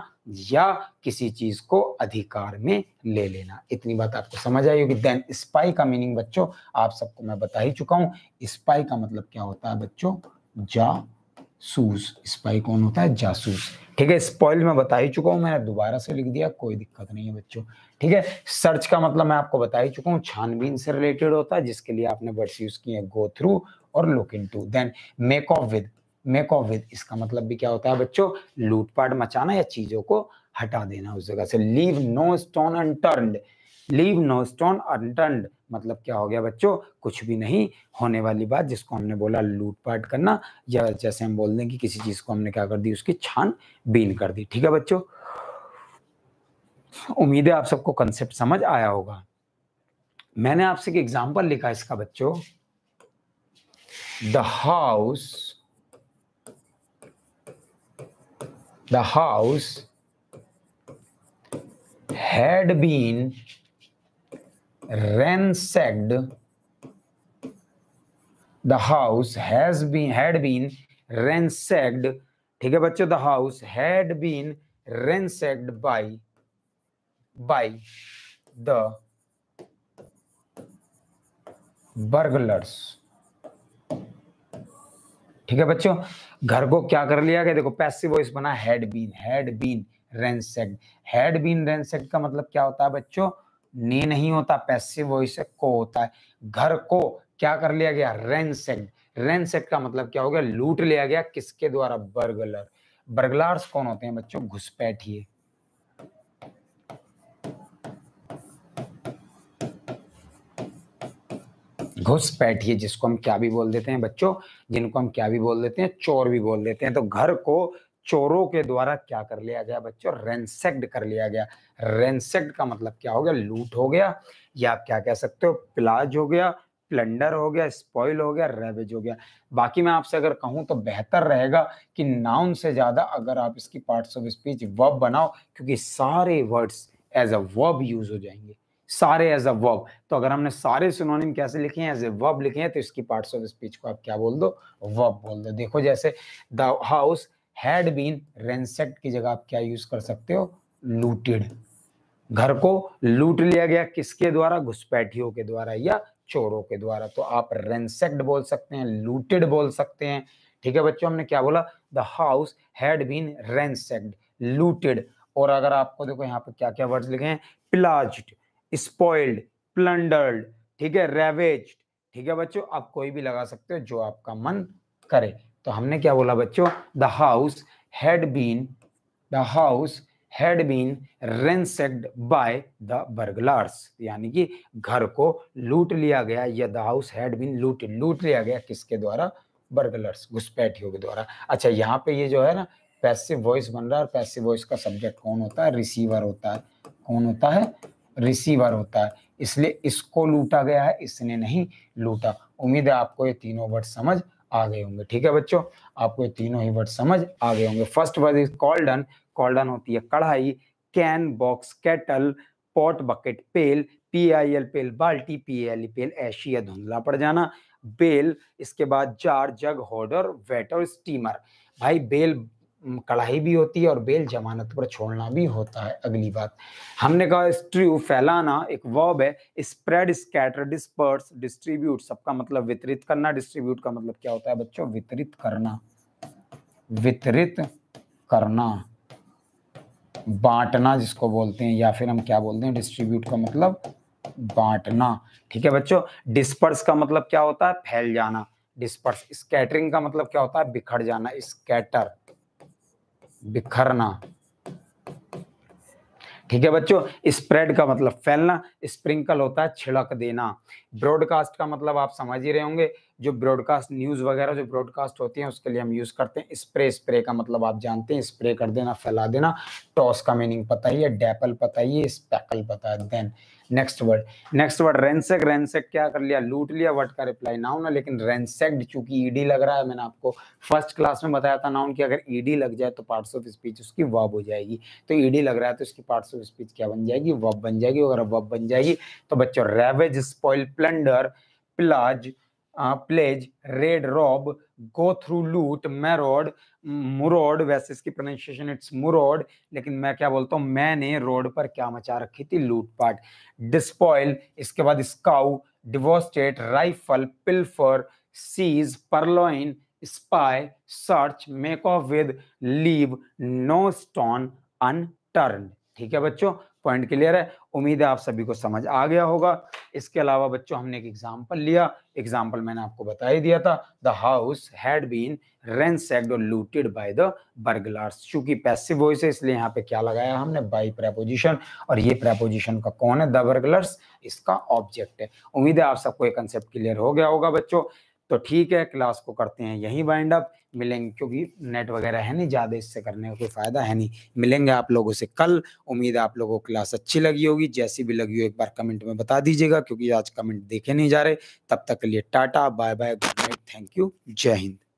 या किसी चीज को अधिकार में ले लेना इतनी बात आपको समझ आई होगी देन स्पाई का मीनिंग बच्चों आप सबको मैं बता ही चुका हूं स्पाई का मतलब क्या होता है बच्चों जा सूस स्पाई कौन होता है जासूस ठीक है स्पॉइल मैं बता ही चुका हूँ मैंने दोबारा से लिख दिया कोई दिक्कत नहीं है बच्चों ठीक है सर्च का मतलब मैं आपको बता ही चुका हूँ छानबीन से रिलेटेड होता है जिसके लिए आपने वर्ड्स यूज किए हैं गो थ्रू और look into then make off with make off with इसका मतलब भी क्या होता है बच्चों लूटपाट मचाना या चीजों को हटा देना उस जगह से leave no stone unturned leave no stone unturned मतलब क्या हो गया बच्चों कुछ भी नहीं होने वाली बात जिसको हमने बोला लूटपाट करना या जैसे हम बोल दें कि किसी चीज को हमने क्या कर दी उसकी छान बीन कर दी ठीक है बच्चों उम्मीद है आप सबको कंसेप्ट समझ आया होगा मैंने आपसे एक एग्जाम्पल लिखा इसका बच्चों the house the house had been ransacked the house has been had been ransacked ठीक है बच्चों the house had been ransacked by by the burglars ठीक है बच्चों घर को क्या कर लिया गया देखो पैसिव वॉइस बना had been had been ransacked had been ransacked का मतलब क्या होता है बच्चों ने नहीं होता पैसिव वॉइस है को होता है घर को क्या कर लिया गया रेंसेड रेंसेड का मतलब क्या हो गया लूट लिया गया किसके द्वारा बर्गलर बर्गलार्स कौन होते हैं बच्चों घुसपैठिए घुसपैठिए जिसको हम क्या भी बोल देते हैं बच्चों जिनको हम क्या भी बोल देते हैं चोर भी बोल देते हैं तो घर को चोरों के द्वारा क्या कर लिया गया बच्चों रेंसेक्ड कर लिया गया रेंसेक्ट का मतलब क्या हो गया लूट हो गया या आप क्या कह सकते हो प्लाज हो गया प्लंडर हो गया स्पॉइल हो गया रेवेज हो गया बाकी मैं आपसे अगर कहूँ तो बेहतर रहेगा कि नाउन से ज़्यादा अगर आप इसकी पार्ट्स ऑफ स्पीच वर्ब बनाओ क्योंकि सारे words as a verb use हो जाएंगे सारे एज अ वर्ब तो अगर हमने सारे सुनोनिम कैसे लिखे हैं एज ए वर्ब लिखे हैं तो इसकी पार्ट्स ऑफ स्पीच को आप क्या बोल दो वर्ब बोल दो देखो जैसे the house had been ransacked की जगह आप क्या यूज कर सकते हो लूटेड घर को लूट लिया गया किसके द्वारा घुसपैठियों के द्वारा या चोरों के द्वारा तो आप रेंसेक्ड बोल सकते हैं लूटेड बोल सकते हैं ठीक है बच्चों हमने क्या बोला the house had been ransacked looted और अगर आपको देखो यहाँ पे क्या क्या वर्ड्स लिखे हैं प्लाज्ड स्पॉइल्ड प्लंडर्ड ठीक है रेवेज ठीक है बच्चों आप कोई भी लगा सकते हो जो आपका मन करे तो हमने क्या बोला बच्चों the house had been the house had been ransacked by the burglars यानी कि घर को लूट लिया गया या द हाउस हैड बीन लूट लूट लिया गया किसके द्वारा बर्गलर्स घुसपैठियों के द्वारा अच्छा यहाँ पे ये जो है ना पैसिव वॉइस बन रहा है और पैसिव वॉइस का सब्जेक्ट कौन होता है रिसीवर होता है कौन होता है रिसीवर होता है इसलिए इसको लूटा गया है इसने नहीं लूटा उम्मीद है आपको ये तीनों वर्ड समझ आ गए होंगे ठीक है बच्चों आपको तीनों ही वर्ड समझ आ गए होंगे first word is cauldron cauldron होती है कढ़ाई can box kettle pot bucket pail P I L pail बाल्टी पी एल पेल ऐशी या धुंधला पड़ जाना बेल इसके बाद जार जग होडर वेटर स्टीमर भाई बेल कढ़ाई भी होती है और बेल जमानत पर छोड़ना भी होता है अगली बात हमने कहा स्ट्रू फैलाना एक वर्ब है स्प्रेड स्कैटर डिस्पर्स डिस्ट्रीब्यूट सबका मतलब वितरित करना डिस्ट्रीब्यूट का मतलब क्या होता है बच्चों वितरित करना वितरित करना बांटना जिसको बोलते हैं या फिर हम क्या बोलते हैं डिस्ट्रीब्यूट का मतलब बांटना ठीक है बच्चों डिस्पर्स का मतलब क्या होता है फैल जाना डिस्पर्स स्कैटरिंग का मतलब क्या होता है बिखर जाना स्कैटर बिखरना ठीक है बच्चों स्प्रेड का मतलब फैलना स्प्रिंकल होता है छिड़क देना ब्रॉडकास्ट का मतलब आप समझ ही रहे होंगे जो ब्रॉडकास्ट न्यूज़ वगैरह जो ब्रॉडकास्ट होती हैं उसके लिए हम यूज़ करते हैं स्प्रे स्प्रे का मतलब आप जानते हैं स्प्रे कर देना फैला देना टॉस का मीनिंग पता ही है डेपल पता ही है स्पैकल पता है then next word next word ransack ransack क्या कर लिया लूट लिया वर्ड का रिप्लाई नाउन है लेकिन रेंसेक्ड चूंकि ईडी e लग रहा है मैंने आपको फर्स्ट क्लास में बताया था नाउन की अगर ईडी e लग जाए तो पार्ट्स ऑफ स्पीच उसकी वब हो जाएगी तो ईडी e लग रहा है तो उसकी पार्ट्स ऑफ स्पीच क्या बन जाएगी वब बन जाएगी अगर वब बन जाएगी तो बच्चों ravage spoil plunder pillage pillage raid rob go through loot maraud मुरोड वैसे इसकी प्रोनाउंसिएशन इट्स मुरोड लेकिन मैं क्या बोलता हूँ मैंने रोड पर क्या मचा रखी थी लूटपाट डिस्पॉयल इसके बाद स्काउ डिवोस्टेट rifle पिल्फर seize purloin spy search make off with leave no stone unturn ठीक है बच्चों पॉइंट क्लियर है उम्मीद है आप सभी को समझ आ गया होगा इसके अलावा बच्चों हमने एक एग्जांपल लिया एग्जांपल मैंने आपको बता ही दिया था the house had been ransacked और लूटेड बाय द बर्गलार्स चूंकि पैसिव वॉइस है इसलिए यहाँ पे क्या लगाया हमने बाई प्रेपोजिशन और ये प्रेपोजिशन का कौन है द बर्गलर्स इसका ऑब्जेक्ट है उम्मीद है आप सबको ये कंसेप्ट क्लियर हो गया होगा बच्चों तो ठीक है क्लास को करते हैं यहीं वाइंड अप मिलेंगे क्योंकि नेट वगैरह है नहीं ज़्यादा इससे करने का कोई फ़ायदा है नहीं मिलेंगे आप लोगों से कल उम्मीद है आप लोगों को क्लास अच्छी लगी होगी जैसी भी लगी हो एक बार कमेंट में बता दीजिएगा क्योंकि आज कमेंट देखे नहीं जा रहे तब तक के लिए टाटा bye bye good night thank you Jai Hind